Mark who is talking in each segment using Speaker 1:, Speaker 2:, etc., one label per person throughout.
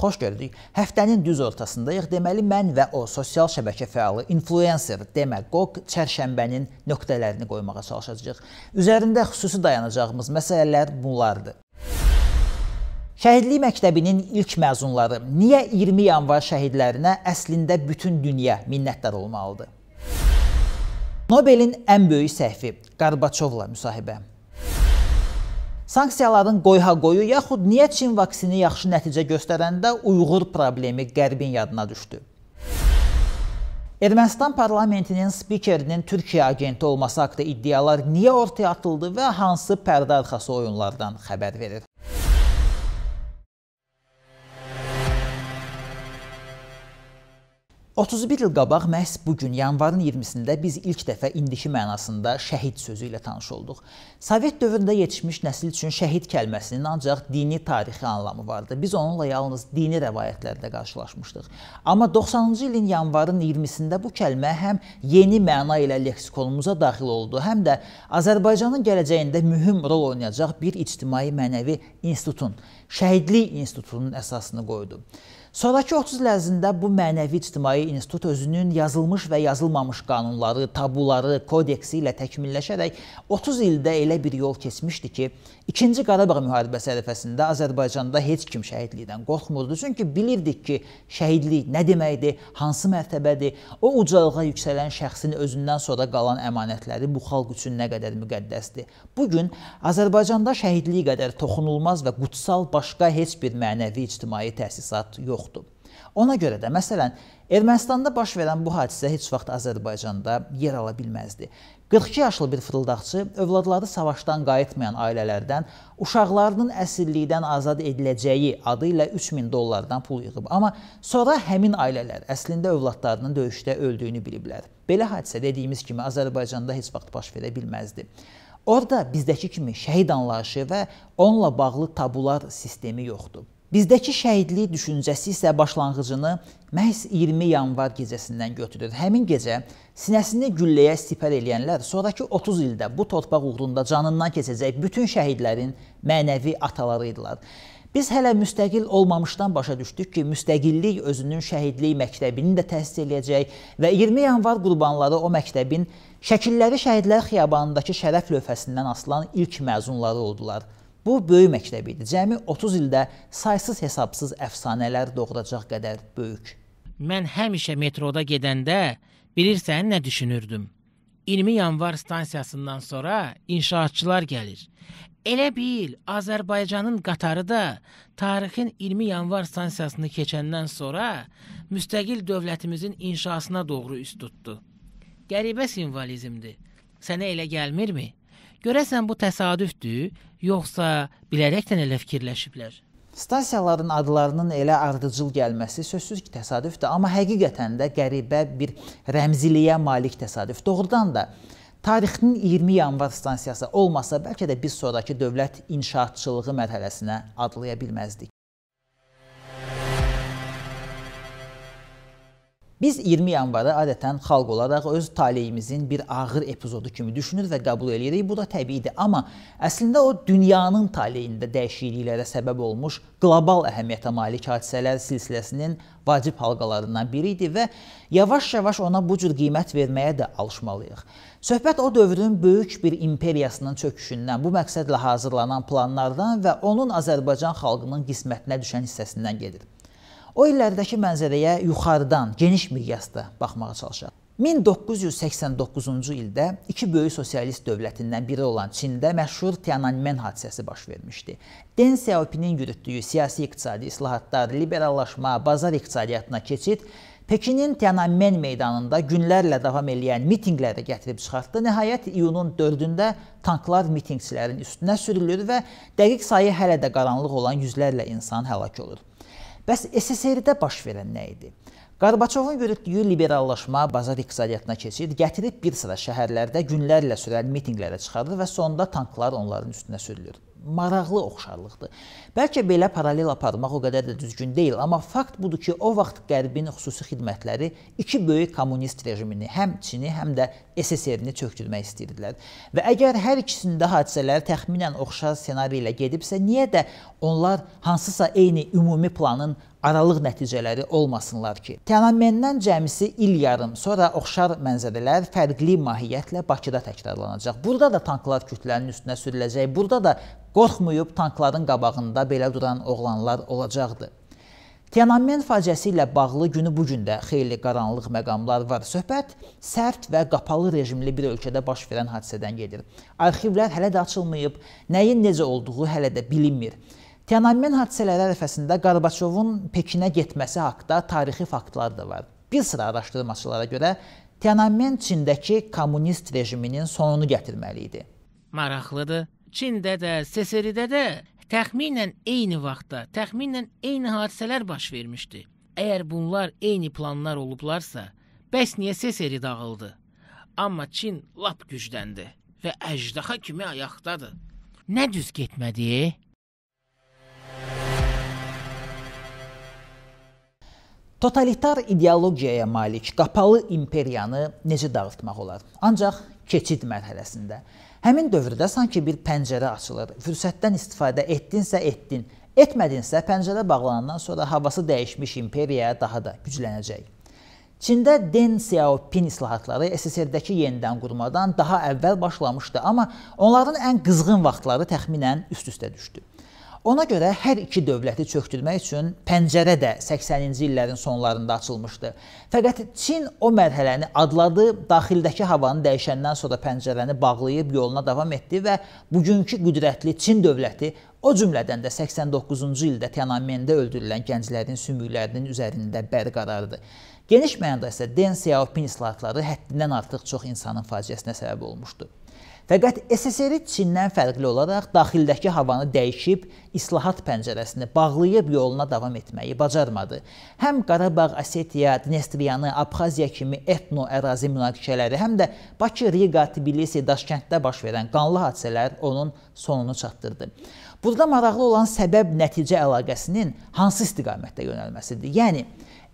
Speaker 1: Xoş gördük. Həftənin düz ortasındayıq. Deməli mən və o sosial şəbəkə fəalı, influencer, demagog çərşənbənin nöqtələrini qoymağa çalışacağıq. Üzərində xüsusi dayanacağımız məsələlər bunlardır. Şəhidlik məktəbinin ilk məzunları niyə 20 yanvar şəhidlərinə əslində bütün dünya minnətdar olmalıdır? Nobelin ən böyük səhvi Qarbaçovla müsahibə. Sanksiyaların qoyha-qoyu yaxud niyə Çin vaksini yaxşı nəticə göstərəndə Uyğur problemi Qərbin yadına düşdü. Ermənistan parlamentinin spikerinin Türkiyə agenti olması haqda iddialar niyə ortaya atıldı və hansı pərdə arxası oyunlardan xəbər verir? 31 il qabaq məhz bu gün yanvarın 20-sində biz ilk dəfə indiki mənasında şəhid sözü ilə tanış olduq. Sovet dövründə yetişmiş nəsil üçün şəhid kəlməsinin ancaq dini tarixi anlamı vardı. Biz onunla yalnız dini rəvayətlərdə qarşılaşmışdıq. Amma 90-cı ilin yanvarın 20-sində bu kəlmə həm yeni məna ilə leksikonumuza daxil oldu, həm də Azərbaycanın gələcəyində mühüm rol oynayacaq bir ictimai mənəvi institutun, Şəhidlik İnstitutunun əsasını qoydu. Sonrakı 30 il ərzində bu mənəvi ictimai institut özünün yazılmış və yazılmamış qanunları, tabuları, kodeksi ilə təkmilləşərək 30 ildə elə bir yol keçmişdi ki, İkinci Qarabağ müharibəsi ərəfəsində Azərbaycanda heç kim şəhidlikdən qorxmurdu. Çünki bilirdik ki, şəhidlik nə deməkdir, hansı mərtəbədir, o ucalığa yüksələn şəxsin özündən sonra qalan əmanətləri bu xalq üçün nə qədər müqəddəsdir. Bu gün Azərbaycanda şəhidlik qədər toxunulmaz və qutsal başqa heç bir mənəvi ictimai təsisat yoxdur. Ona görə də məsələn Ermənistanda baş verən bu hadisə heç vaxt Azərbaycanda yer ala bilməzdi. 42 yaşlı bir fırıldaqçı övladları savaşdan qayıtmayan ailələrdən uşaqlarının əsirlikdən azad ediləcəyi adı ilə 3000 dollardan pul yığıb. Amma sonra həmin ailələr əslində övladlarının döyüşdə öldüyünü biliblər. Belə hadisə dediyimiz kimi Azərbaycanda heç vaxt baş verə bilməzdi. Orda bizdəki kimi şəhid anlayışı və onunla bağlı tabular sistemi yoxdur. Bizdəki şəhidlik düşüncəsi isə başlanğıcını məhz 20 yanvar gecəsindən götürür. Həmin gecə sinəsini gülləyə sipər eləyənlər sonrakı 30 ildə bu torpaq uğrunda canından keçəcək bütün şəhidlərin mənəvi ataları idilər. Biz hələ müstəqil olmamışdan başa düşdük ki, müstəqillik özünün şəhidlik məktəbini də təsis eləyəcək və 20 yanvar qurbanları o məktəbin şəkilləri şəhidlər xiyabanındakı şərəf lövhəsindən asılan ilk məzunları oldular. Bu böyük məktəb idi. Cəmi 30 ildə saysız-hesabsız əfsanələr doğuracaq qədər böyük.
Speaker 2: Mən həmişə metroda gedəndə bilirsən nə düşünürdüm? 20 yanvar stansiyasından sonra inşaatçılar gəlir. Elə bil Azərbaycanın qatarı da tarixin 20 yanvar stansiyasını keçəndən sonra müstəqil dövlətimizin inşasına doğru üst tutdu. Qəribə simvolizmdir. Sənə elə gəlmirmi? Görəsən bu təsadüfdür, yoxsa bilərəkdən elə fikirləşiblər?
Speaker 1: Stasiyaların adlarının elə ardıcıl gəlməsi sözsüz ki, təsadüfdür, amma həqiqətən də qəribə bir rəmziliyə malik təsadüf. Doğrudan da tarixinin 20 yanvar stansiyası olmasa bəlkə də biz sonrakı dövlət inşaatçılığı mərhələsinə adlaya bilməzdik. Biz 20 yanvarı adətən xalq olaraq öz taleyimizin bir ağır epizodu kimi düşünür və qəbul eləyirik. Bu da təbiidir, amma əslində o dünyanın taleyində dəyişikliklərə səbəb olmuş qlobal əhəmiyyətə malik hadisələr silsiləsinin vacib halqalarından biri idi və yavaş-yavaş ona bu cür qiymət verməyə də alışmalıyıq. Söhbət o dövrün böyük bir imperiyasının çöküşündən, bu məqsədlə hazırlanan planlardan və onun Azərbaycan xalqının qismətinə düşən hissəsindən gedir. O illərdəki mənzərəyə yuxarıdan, geniş miqyasda baxmağa çalışaq. 1989-cu ildə iki böyük sosialist dövlətindən biri olan Çində məşhur Tiananmen hadisəsi baş vermişdi. Deng Xiaoping-in yürütdüyü siyasi-iqtisadi islahatlar, liberallaşma, bazar iqtisadiyyatına keçid Pekinin Tiananmen meydanında günlərlə davam eləyən mitinqləri gətirib çıxartdı. Nəhayət iyunun 4-də tanklar mitinqçilərin üstünə sürülür və dəqiq sayı hələ də qaranlıq olan yüzlərlə insan həlak olur. Bəs SSRİ-də baş verən nə idi? Qarbaçovun yürütdüyü liberallaşma bazar iqtisadiyyatına keçid gətirib bir sıra şəhərlərdə günlərlə sürən mitinqlərə çıxarır və sonda tanklar onların üstünə sürülür maraqlı oxşarlıqdır. Bəlkə belə paralel aparmaq o qədər də düzgün deyil, amma fakt budur ki, o vaxt Qərbin xüsusi xidmətləri iki böyük kommunist rejimini, həm Çini, həm də SSR-ni çökdürmək istəyirdilər. Və əgər hər ikisində hadisələr təxminən oxşar ssenari ilə gedibsə, niyə də onlar hansısa eyni ümumi planın aralıq nəticələri olmasınlar ki. Tənaməndən cəmisi il yarım sonra oxşar mənzərələr fərqli mahiyyətlə Bakıda təkrarlanacaq. Burada da tanklar kütlənin üstünə sürüləcək, burada da qorxmayıb tankların qabağında belə duran oğlanlar olacaqdı. Tiananmen faciəsi ilə bağlı günü bu gün də xeyli qaranlıq məqamlar var. Söhbət sərt və qapalı rejimli bir ölkədə baş verən hadisədən gedir. Arxivlər hələ də açılmayıb, nəyin necə olduğu hələ də bilinmir. Tiananmen hadisələri ərəfəsində Qarbaçovun Pekinə getməsi haqqında tarixi faktlar da var. Bir sıra araşdırmaçılara görə Tiananmen Çindəki kommunist rejiminin sonunu gətirməli idi.
Speaker 2: Maraqlıdır, Çində də, SSRİ-də də təxminən eyni vaxtda, təxminən eyni hadisələr baş vermişdi. Əgər bunlar eyni planlar olublarsa, bəs niyə SSRİ dağıldı? Amma Çin lap gücləndi və əjdaha kimi ayaqdadır.
Speaker 1: Nə düz getmədi? Totalitar ideologiyaya malik qapalı imperiyanı necə dağıtmaq olar? Ancaq keçid mərhələsində. Həmin dövrdə sanki bir pəncərə açılır. Fürsətdən istifadə etdinsə etdin, etmədinsə pəncərə bağlanandan sonra havası dəyişmiş imperiya daha da güclənəcək. Çində Deng Xiaoping islahatları SSR-dəki yenidən qurmadan daha əvvəl başlamışdı, amma onların ən qızğın vaxtları təxminən üst-üstə düşdü. Ona görə hər iki dövləti çökdürmək üçün pəncərə də 80-ci illərin sonlarında açılmışdı. Fəqət Çin o mərhələni adladı, daxildəki havanı dəyişəndən sonra pəncərəni bağlayıb yoluna davam etdi və bugünkü qüdrətli Çin dövləti O cümlədən də 89-cu ildə Tiananmendə öldürülən gənclərin sümüklərinin üzərində bərqərardı. Geniş mənada isə Deng Xiaoping islahatları həddindən artıq çox insanın faciəsinə səbəb olmuşdu. Fəqət SSR-i Çindən fərqli olaraq daxildəki havanı dəyişib, islahat pəncərəsini bağlayıb yoluna davam etməyi bacarmadı. Həm Qarabağ, Osetiya, Dnestriyanı, Abxaziya kimi etno-ərazi münaqişələri, həm də Bakı, Riga, Tbilisi, Daşkənddə baş verən qanlı hadisələr onun sonunu çatdırdı. Burada maraqlı olan səbəb-nəticə əlaqəsinin hansı istiqamətdə yönəlməsidir? Yəni,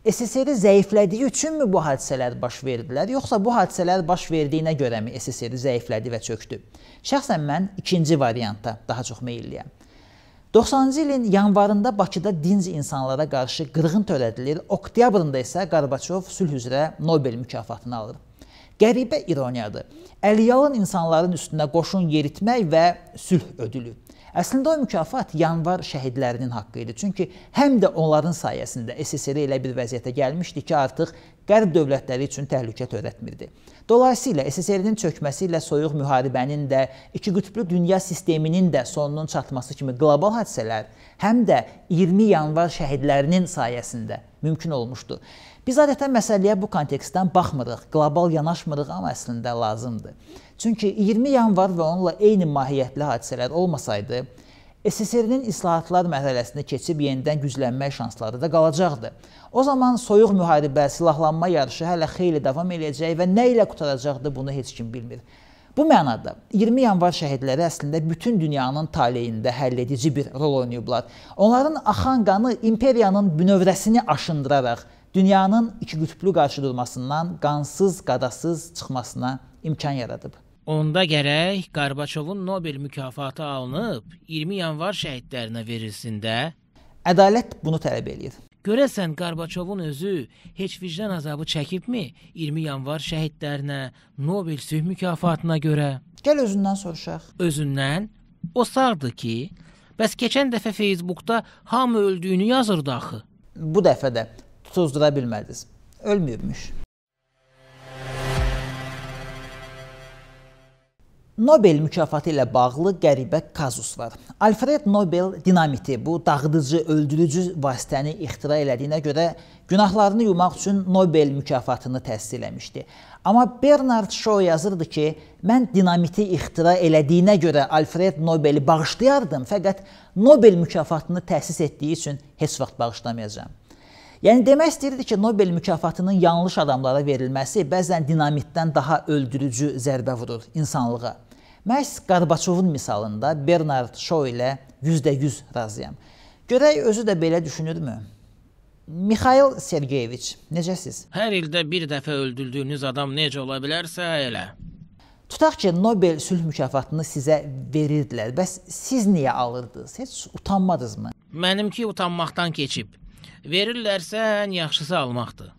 Speaker 1: SSRİ zəiflədiyi üçünmü bu hadisələr baş verdilər, yoxsa bu hadisələr baş verdiyinə görəmi SSRİ zəiflədi və çökdü? Şəxsən mən ikinci varianta daha çox meylliyəm. 90-cı ilin yanvarında Bakıda dinc insanlara qarşı qırğın törədilir, oktyabrında isə Qarbaçov sülh üzrə Nobel mükafatını alır. Qəribə ironiyadır. Əliyalın insanların üstünə qoşun yeritmək və sülh ödülü. Əslində o mükafat yanvar şəhidlərinin haqqı idi. Çünki həm də onların sayəsində SSR elə bir vəziyyətə gəlmişdi ki, artıq Qərb dövlətləri üçün təhlükə törətmirdi. Dolayısıyla SSR-nin çökməsi ilə soyuq müharibənin də, iki qütblü dünya sisteminin də sonunun çatması kimi qlobal hadisələr həm də 20 yanvar şəhidlərinin sayəsində mümkün olmuşdu. Biz adətən məsələyə bu kontekstdən baxmırıq, qlobal yanaşmırıq, amma əslində lazımdır. Çünki 20 yanvar və onunla eyni mahiyyətli hadisələr olmasaydı, SSR-nin islahatlar mərhələsinə keçib yenidən güclənmək şansları da qalacaqdı. O zaman soyuq müharibə, silahlanma yarışı hələ xeyli davam eləyəcək və nə ilə qutaracaqdı bunu heç kim bilmir. Bu mənada 20 yanvar şəhidləri əslində bütün dünyanın taleyində həlledici bir rol oynayıblar. Onların axan qanı imperiyanın bünövrəsini aşındıraraq dünyanın iki qütblü qarşıdurmasından qansız, qadasız çıxmasına imkan yaradıb.
Speaker 2: Onda gərək Qarbaçovun Nobel mükafatı alınıb 20 yanvar şəhidlərinə verilsin də.
Speaker 1: Ədalət bunu tələb eləyir.
Speaker 2: Görəsən Qarbaçovun özü heç vicdan azabı çəkibmi 20 yanvar şəhidlərinə, Nobel sülh mükafatına
Speaker 1: görə? Gəl özündən soruşaq.
Speaker 2: Özündən? O sağdı ki, bəs keçən dəfə Facebookda hamı öldüyünü
Speaker 1: yazırdı axı. Bu dəfə də tuzdura bilmədiniz. Ölməyibmiş. Nobel mükafatı ilə bağlı qəribə kazus var. Alfred Nobel dinamiti, bu dağıdıcı, öldürücü vasitəni ixtira elədiyinə görə günahlarını yumaq üçün Nobel mükafatını təhsil eləmişdi. Amma Bernard Shaw yazırdı ki, mən dinamiti ixtira elədiyinə görə Alfred Nobeli bağışlayardım, fəqət Nobel mükafatını təsis etdiyi üçün heç vaxt bağışlamayacağam. Yəni demək istəyirdi ki, Nobel mükafatının yanlış adamlara verilməsi bəzən dinamitdən daha öldürücü zərbə vurur insanlığa. Məhz Qarbaçovun misalında Bernard Shaw ilə 100% razıyam. Görək özü də belə düşünürmü? Mikhail Sergeyeviç, necəsiz?
Speaker 2: Hər ildə bir dəfə öldürdüyünüz adam necə ola bilərsə elə.
Speaker 1: Tutaq ki, Nobel sülh mükafatını sizə verirdilər. Bəs siz niyə alırdınız? Heç utanmadınızmı?
Speaker 2: Mənimki utanmaqdan keçib. Verirlərsə, ən yaxşısı almaqdır.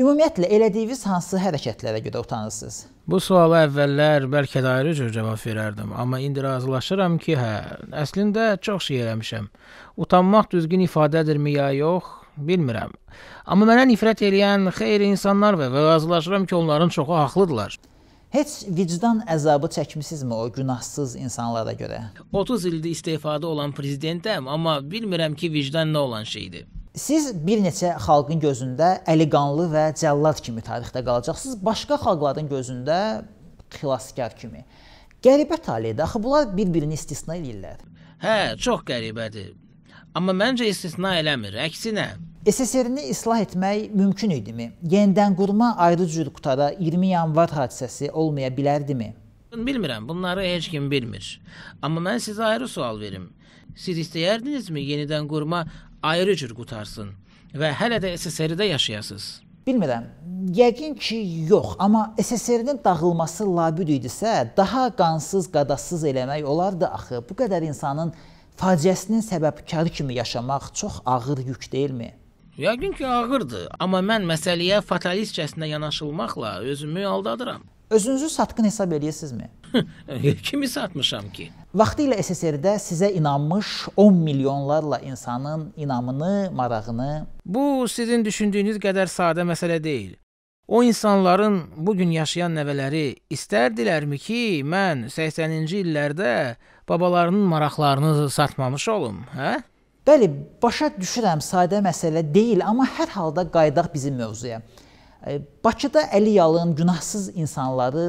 Speaker 1: Ümumiyyətlə elədiyiniz hansı hərəkətlərə görə utanırsınız?
Speaker 2: Bu suala əvvəllər bəlkə də ayrı cür cavab verərdim, amma indi razılaşıram ki, hə, əslində çox şey eləmişəm. Utanmaq düzgün ifadədirmi ya yox, bilmirəm. Amma mənə nifrət eləyən xeyri insanlar var və razılaşıram
Speaker 1: ki, onların çoxu haqlıdılar. Heç vicdan əzabı çəkmisinizmi o günahsız insanlara görə?
Speaker 2: 30 ildir istefadə olan prezidentəm, amma bilmirəm ki, vicdan nə olan
Speaker 1: şeydir. Siz bir neçə xalqın gözündə əliqanlı və cəllad kimi tarixdə qalacaqsınız, başqa xalqların gözündə xilaskar kimi. Qəribə taledir. Axı bunlar bir-birini istisna eləyirlər.
Speaker 2: Hə, çox qəribədir. Amma məncə istisna eləmir, əksinə.
Speaker 1: SSR-ni islah etmək mümkün idimi? Yenidən qurma ayrı cür qutara 20 yanvar hadisəsi olmaya bilərdimi?
Speaker 2: Bilmirəm, bunları heç kim bilmir. Amma mən sizə ayrı sual verim. Siz istəyərdinizmi yenidən qurma ayrı cür qutarsın və hələ də SSRİ-də yaşayasınız?
Speaker 1: Bilmirəm. Yəqin ki, yox, amma SSRİ-nin dağılması labüd idisə, daha qansız, qadasız eləmək olardı axı. Bu qədər insanın faciəsinin səbəbkarı kimi yaşamaq çox ağır yük deyilmi?
Speaker 2: Yəqin ki, ağırdır, amma mən məsələyə fatalistcəsinə yanaşılmaqla özümü aldadıram.
Speaker 1: Özünüzü satqın hesab eləyirsinizmi?
Speaker 2: E, kimi satmışam ki?
Speaker 1: Vaxtı ilə SSR-də sizə inanmış 10 milyonlarla insanın inamını, marağını
Speaker 2: Bu sizin düşündüyünüz qədər sadə məsələ deyil.
Speaker 1: O insanların
Speaker 2: bu gün yaşayan nəvələri istərdilərmi ki, mən 80-ci illərdə babalarının maraqlarını satmamış olum, hə?
Speaker 1: Bəli, başa düşürəm, sadə məsələ deyil, amma hər halda qayıdaq bizim mövzuya. E, Bakıda Əliyalın günahsız insanları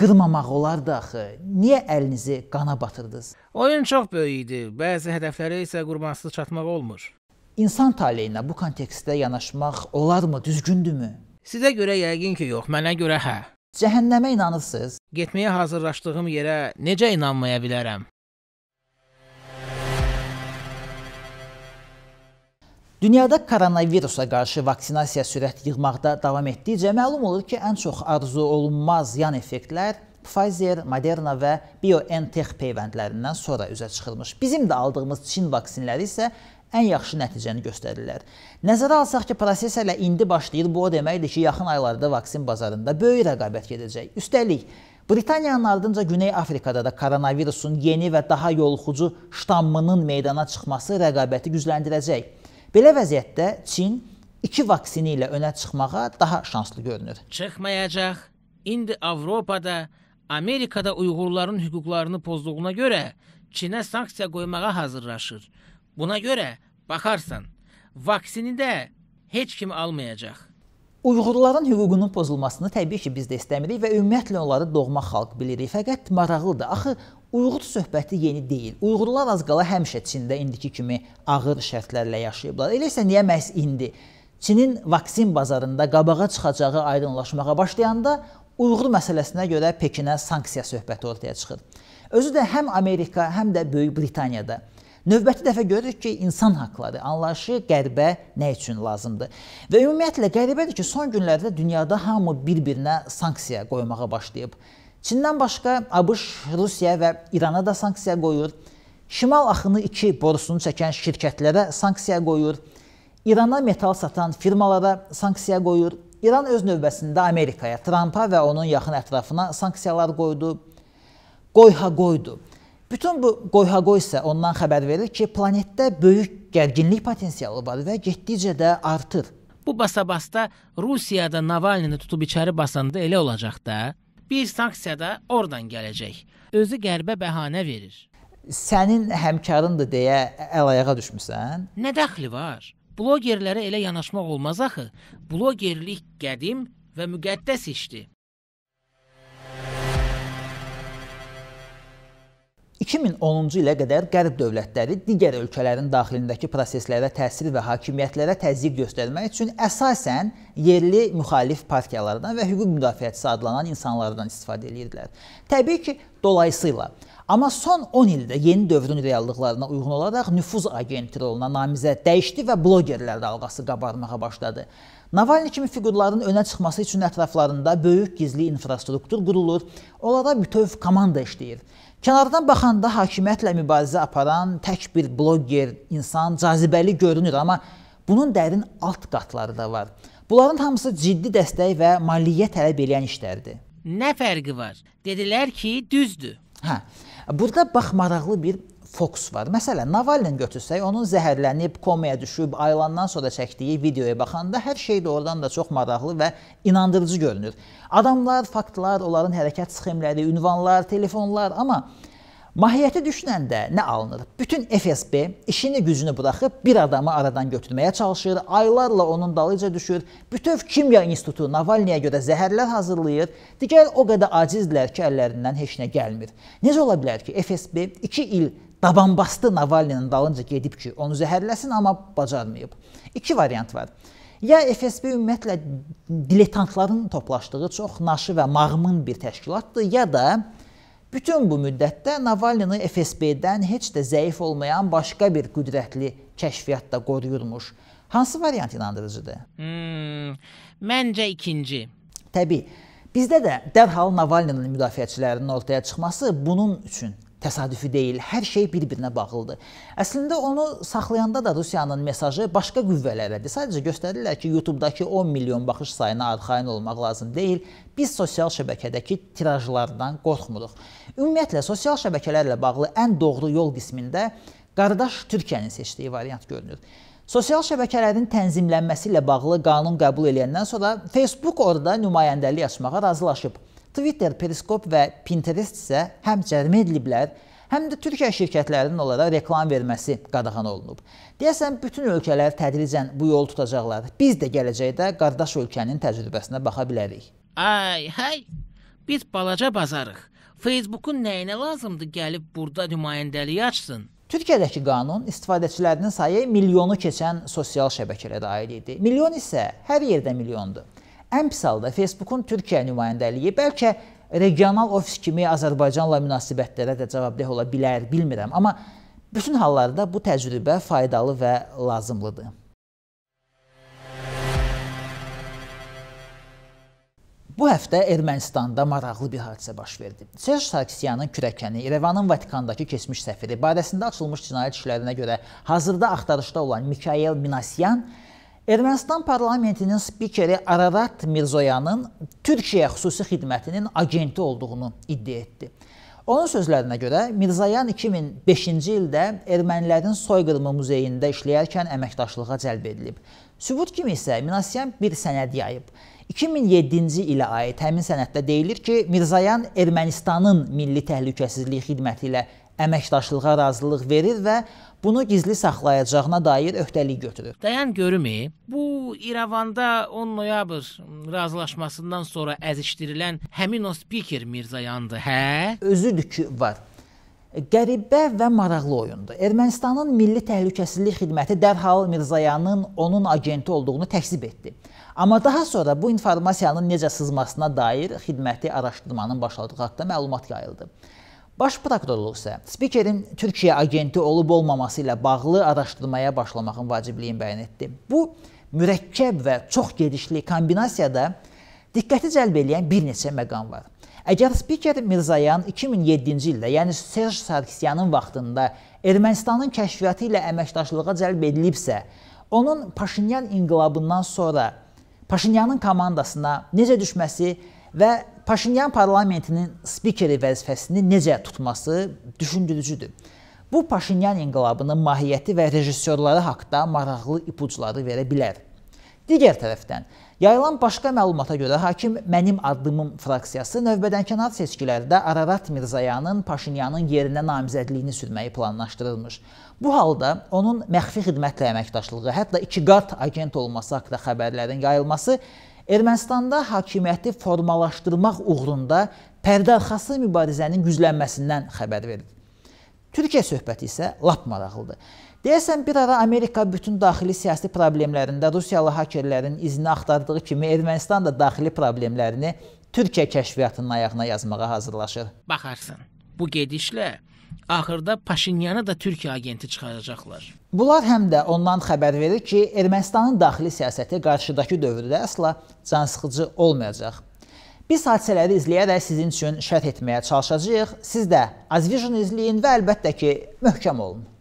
Speaker 1: qırmamaq olardı axı. Niyə əlinizi qana batırdınız?
Speaker 2: Oyun çox böyük idi. Bəzi hədəflərə isə qurbansız çatmaq olmur.
Speaker 1: İnsan taleyinə bu kontekstdə yanaşmaq olarmı, düzgündürmü?
Speaker 2: Sizə görə yəqin ki, yox, mənə görə hə. Cəhənnəmə
Speaker 1: inanırsınız?
Speaker 2: Getməyə hazırlaşdığım yerə necə inanmaya bilərəm?
Speaker 1: Dünyada koronavirusa qarşı vaksinasiya sürət yığmaqda davam etdikcə məlum olur ki, ən çox arzu olunmaz yan effektlər Pfizer, Moderna və BioNTech peyvəndlərindən sonra üzə çıxılmış. Bizim də aldığımız Çin vaksinləri isə ən yaxşı nəticəni göstərirlər. Nəzərə alsaq ki, proses hələ indi başlayır, bu o deməkdir ki, yaxın aylarda vaksin bazarında böyük rəqabət gedəcək. Üstəlik, Britaniyanın ardınca Güney Afrikada da koronavirusun yeni və daha yoluxucu ştammının meydana çıxması rəqabəti gücləndirəcək. Belə vəziyyətdə Çin iki vaksini ilə önə çıxmağa daha şanslı görünür.
Speaker 2: Çıxmayacaq. İndi Avropada, Amerikada Uyğurların hüquqlarını pozduğuna görə Çinə sanksiya qoymağa hazırlaşır. Buna görə baxarsan, vaksini də heç kim almayacaq.
Speaker 1: Uyğurların hüququnun pozulmasını təbii ki, biz də istəmirik və ümumiyyətlə onları doğma xalq bilirik. Fəqət maraqlıdır. Axı Uyğur söhbəti yeni deyil. Uyğurlar az qala həmişə Çində indiki kimi ağır şərtlərlə yaşayıblar. Elə isə niyə məhz indi Çinin vaksin bazarında qabağa çıxacağı aydınlaşmağa başlayanda Uyğur məsələsinə görə Pekinə sanksiya söhbəti ortaya çıxır. Özü də həm Amerika, həm də Böyük Britaniyada Növbəti dəfə görürük ki, insan haqqları anlayışı qərbə nə üçün lazımdır? Və ümumiyyətlə qəribədir ki, son günlərdə dünyada hamı bir-birinə sanksiya qoymağa başlayıb. Çindən başqa ABŞ Rusiya və İrana da sanksiya qoyur. Şimal axını 2 borusunu çəkən şirkətlərə sanksiya qoyur. İrana metal satan firmalara sanksiya qoyur. İran öz növbəsində Amerikaya, Trampa və onun yaxın ətrafına sanksiyalar qoydu. Qoyha qoydu. Bütün bu qoyha-qoy isə ondan xəbər verir ki, planetdə böyük gərginlik potensialı var və getdikcə də artır.
Speaker 2: Bu basabasda Rusiyada Navalnini tutub içəri
Speaker 1: basanda elə olacaq da
Speaker 2: bir sanksiya da oradan gələcək. Özü qərbə bəhanə verir.
Speaker 1: Sənin həmkarındır deyə əl-ayağa düşmüsən?
Speaker 2: Nə dəxli var? Blogerlərə elə yanaşmaq olmaz axı. Blogerlik qədim və müqəddəs işdir.
Speaker 1: 2010-cu ilə qədər qərb dövlətləri digər ölkələrin daxilindəki proseslərə təsir və hakimiyyətlərə təzyiq göstərmək üçün əsasən yerli müxalif partiyalardan və hüquq müdafiəçisi adlanan insanlardan istifadə edirdilər. Təbii ki, dolayısıyla Amma son 10 ildə yeni dövrün reallıqlarına uyğun olaraq nüfuz agenti roluna namizəd dəyişdi və bloqerlər dalğası qabarmağa başladı. Navalny kimi fiqurların önə çıxması üçün ətraflarında böyük gizli infrastruktur qurulur, onlara bütöv komanda işləyir. Kənardan baxanda hakimiyyətlə mübarizə aparan tək bir bloger insan cazibəli görünür, amma bunun dərin alt qatları da var. Bunların hamısı ciddi dəstək və maliyyə tələb edən işlərdir.
Speaker 2: Nə fərqi var? Dedilər ki, düzdür.
Speaker 1: Hə. Burada bax maraqlı bir fokus var. Məsələn, Navalnin götürsək, onun zəhərlənib komaya düşüb ayılandan sonra çəkdiyi videoya baxanda hər şey də oradan da çox maraqlı və inandırıcı görünür. Adamlar, faktlar, onların hərəkət sxemləri, ünvanlar, telefonlar, amma Mahiyyəti düşünəndə nə alınır? Bütün FSB işini gücünü buraxıb bir adamı aradan götürməyə çalışır, aylarla onun dalıca düşür, bütöv kimya institutu Navalniyə görə zəhərlər hazırlayır, digər o qədər acizdirlər ki, əllərindən heç nə gəlmir. Necə ola bilər ki, FSB 2 il dabanbastı Navalninin dalınca gedib ki, onu zəhərləsin, amma bacarmayıb. İki variant var. Ya FSB ümumiyyətlə dilettantların toplaşdığı çox naşı və mağmın bir təşkilatdır, ya da bütün bu müddətdə Navalnini FSB-dən heç də zəif olmayan başqa bir qüdrətli kəşfiyyatda qoruyurmuş. Hansı variant inandırıcıdır?
Speaker 2: Hmm, məncə ikinci.
Speaker 1: Təbii. Bizdə də dərhal Navalninin müdafiəçilərinin ortaya çıxması bunun üçün təsadüfi deyil. Hər şey bir-birinə bağlıdır. Əslində onu saxlayanda da Rusiyanın mesajı başqa qüvvələrədir. Sadəcə göstərirlər ki, YouTube-dakı 10 milyon baxış sayına arxayın olmaq lazım deyil. Biz sosial şəbəkədəki tirajlardan qorxmuruq. Ümumiyyətlə sosial şəbəkələrlə bağlı ən doğru yol qismində qardaş Türkiyənin seçdiyi variant görünür. Sosial şəbəkələrin tənzimlənməsi ilə bağlı qanun qəbul edəndən sonra Facebook orada nümayəndəlik açmağa razılaşıb. Twitter, Periskop və Pinterest isə həm cərimə ediliblər, həm də Türkiyə şirkətlərinin onlara reklam verməsi qadağan olunub. Deyəsən, bütün ölkələr tədricən bu yolu tutacaqlar. Biz də gələcəkdə qardaş ölkənin təcrübəsinə baxa bilərik.
Speaker 2: Ay, hey, biz balaca bazarıq. Facebookun nəyinə lazımdır gəlib burada nümayəndəliyi açsın?
Speaker 1: Türkiyədəki qanun istifadəçilərinin sayı milyonu keçən sosial şəbəkələrə dair idi. Milyon isə hər yerdə milyondur. Ən pis halda Facebookun Türkiyə nümayəndəliyi bəlkə regional ofis kimi Azərbaycanla münasibətlərə də cavabdeh ola bilər, bilmirəm, amma bütün hallarda bu təcrübə faydalı və lazımlıdır. Bu həftə Ermənistanda maraqlı bir hadisə baş verdi. Serj Sarkisyanın kürəkəni İrəvanın Vatikandakı keçmiş səfiri barəsində açılmış cinayət işlərinə görə hazırda axtarışda olan Mikayel Minasyan Ermənistan parlamentinin spikeri Ararat Mirzoyanın Türkiyəyə xüsusi xidmətinin agenti olduğunu iddia etdi. Onun sözlərinə görə Mirzoyan 2005-ci ildə Ermənilərin soyqırımı muzeyində işləyərkən əməkdaşlığa cəlb edilib. Sübut kimi isə Minasyan bir sənəd yayıb. 2007-ci ilə aid həmin sənəddə deyilir ki, Mirzoyan Ermənistanın Milli Təhlükəsizlik Xidməti ilə əməkdaşlığa razılıq verir və bunu gizli saxlayacağına dair öhdəlik götürür. Dayan görümü,
Speaker 2: bu İrəvanda 10 noyabr razılaşmasından sonra əzişdirilən həmin o spiker Mirzayandı, hə?
Speaker 1: Özüdür ki, var. Qəribə və maraqlı oyundur. Ermənistanın Milli Təhlükəsizlik Xidməti dərhal Mirzayanın onun agenti olduğunu təkzib etdi. Amma daha sonra bu informasiyanın necə sızmasına dair xidməti araşdırmanın başladığı haqqında məlumat yayıldı. Baş prokurorluq isə spikerin Türkiyə agenti olub-olmaması ilə bağlı araşdırmaya başlamağın vacibliyini bəyan etdi. Bu mürəkkəb və çox gedişli kombinasiyada diqqəti cəlb edən bir neçə məqam var. Əgər spiker Mirzayan 2007-ci ildə, yəni Serj Sarkisyanın vaxtında Ermənistanın kəşfiyyatı ilə əməkdaşlığa cəlb edilibsə, onun Paşinyan inqilabından sonra Paşinyanın komandasına necə düşməsi və Paşinyan parlamentinin spikeri vəzifəsini necə tutması düşündürücüdür. Bu Paşinyan inqilabının mahiyyəti və rejissorları haqqında maraqlı ipuçları verə bilər. Digər tərəfdən, yayılan başqa məlumata görə hakim Mənim addımım fraksiyası növbədənkənar seçkilərdə Ararat Mirzayanın Paşinyanın yerinə namizədliyini sürməyi planlaşdırılmış. Bu halda onun məxfi xidmətlə əməkdaşlığı, hətta iki qat agent olması haqqında xəbərlərin yayılması Ermənistanda hakimiyyəti formalaşdırmaq uğrunda pərdəarxası mübarizənin güclənməsindən xəbər verir. Türkiyə söhbəti isə lap maraqlıdır. Deyəsən bir ara Amerika bütün daxili siyasi problemlərində Rusiyalı hakerlərin izini axtardığı kimi Ermənistan da daxili problemlərini Türkiyə kəşfiyyatının ayağına yazmağa hazırlaşır.
Speaker 2: Baxarsan, bu gedişlə axırda Paşinyanı da Türkiyə agenti çıxaracaqlar.
Speaker 1: Bunlar həm də ondan xəbər verir ki, Ermənistanın daxili siyasəti qarşıdakı dövrdə əsla cansıxıcı olmayacaq. Biz hadisələri izləyərək sizin üçün şərh etməyə çalışacağıq. Siz də Azvision izləyin və əlbəttə ki, möhkəm olun.